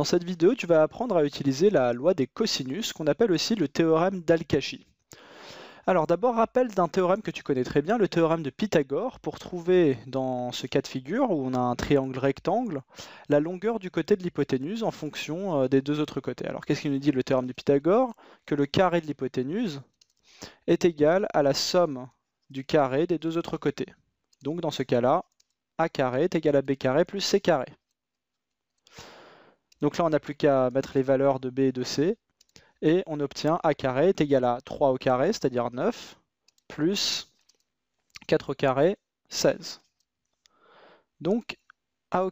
Dans cette vidéo, tu vas apprendre à utiliser la loi des cosinus, qu'on appelle aussi le théorème dal Alors d'abord, rappel d'un théorème que tu connais très bien, le théorème de Pythagore, pour trouver dans ce cas de figure où on a un triangle rectangle, la longueur du côté de l'hypoténuse en fonction euh, des deux autres côtés. Alors qu'est-ce qu'il nous dit le théorème de Pythagore Que le carré de l'hypoténuse est égal à la somme du carré des deux autres côtés. Donc dans ce cas-là, a carré est égal à b carré plus c donc là, on n'a plus qu'à mettre les valeurs de B et de C. Et on obtient A carré est égal à 3 au c'est-à-dire 9, plus 4 au 16. Donc A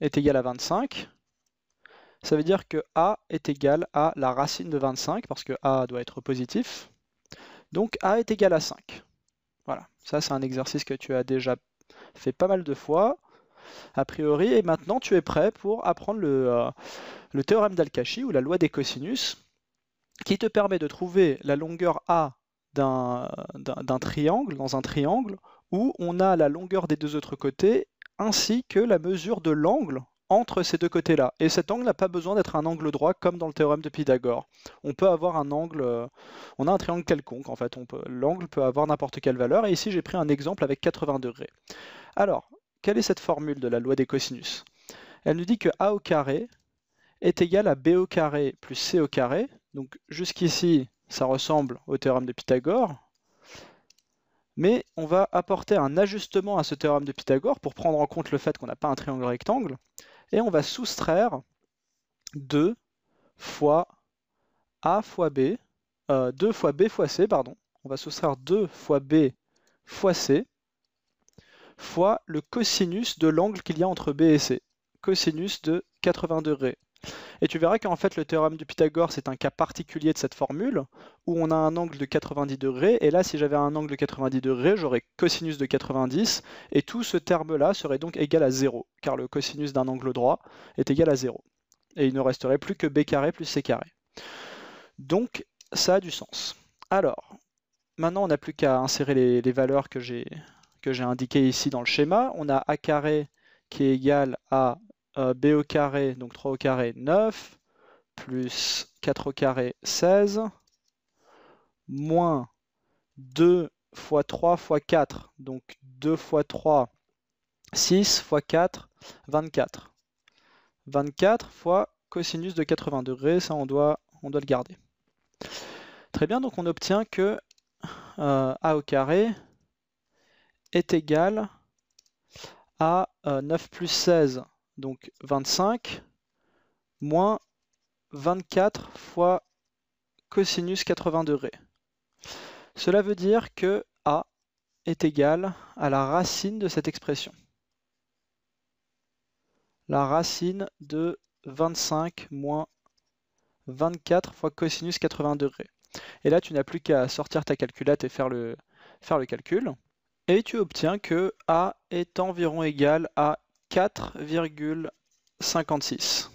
est égal à 25. Ça veut dire que A est égal à la racine de 25, parce que A doit être positif. Donc A est égal à 5. Voilà, ça c'est un exercice que tu as déjà fait pas mal de fois a priori, et maintenant tu es prêt pour apprendre le, euh, théorème d'Alcachie ou la loi des cosinus, qui te permet de trouver la longueur A d'un triangle, dans un triangle, où on a la longueur des deux autres côtés, ainsi que la mesure de l'angle entre ces deux côtés-là. Et cet angle n'a pas besoin d'être un angle droit comme dans le théorème de Pythagore. On peut avoir un angle, euh, on a un triangle quelconque en fait, l'angle peut avoir n'importe quelle valeur, et ici j'ai pris un exemple avec 80 degrés. Alors, quelle est cette formule de la loi des cosinus Elle nous dit que a au carré est égal à b au carré plus c au carré. Donc jusqu'ici, ça ressemble au théorème de Pythagore. Mais on va apporter un ajustement à ce théorème de Pythagore pour prendre en compte le fait qu'on n'a pas un triangle rectangle. Et on va soustraire 2 fois a fois b, 2 euh, fois b fois c, pardon. On va soustraire 2 fois b fois c fois le cosinus de l'angle qu'il y a entre B et C, cosinus de 80 degrés. Et tu verras qu'en fait, le théorème de Pythagore, c'est un cas particulier de cette formule, où on a un angle de 90 degrés, et là, si j'avais un angle de 90 degrés, j'aurais cosinus de 90, et tout ce terme-là serait donc égal à 0, car le cosinus d'un angle droit est égal à 0. Et il ne resterait plus que b carré plus c carré. Donc, ça a du sens. Alors, maintenant, on n'a plus qu'à insérer les valeurs que j'ai que j'ai indiqué ici dans le schéma. On a a carré qui est égal à euh, b au carré, donc 3 au carré, 9, plus 4 au carré, 16, moins 2 fois 3 fois 4, donc 2 fois 3, 6 fois 4, 24. 24 fois cosinus de 80 degrés, ça on doit, on doit le garder. Très bien, donc on obtient que euh, a au carré est égal à 9 euh, plus 16, donc 25, moins 24 fois cosinus 80 degrés. Cela veut dire que A est égal à la racine de cette expression. La racine de 25 moins 24 fois cosinus 80 degrés. Et là, tu n'as plus qu'à sortir ta calculette et faire le, faire le calcul. Et tu obtiens que A est environ égal à 4,56.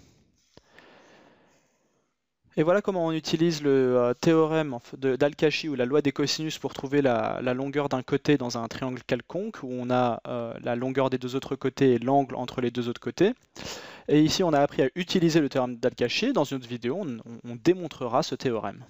Et voilà comment on utilise le euh, théorème dal ou la loi des cosinus pour trouver la, longueur d'un côté dans un triangle quelconque, où on a euh, la longueur des deux autres côtés et l'angle entre les deux autres côtés. Et ici, on a appris à utiliser le théorème dal Dans une autre vidéo, on démontrera ce théorème.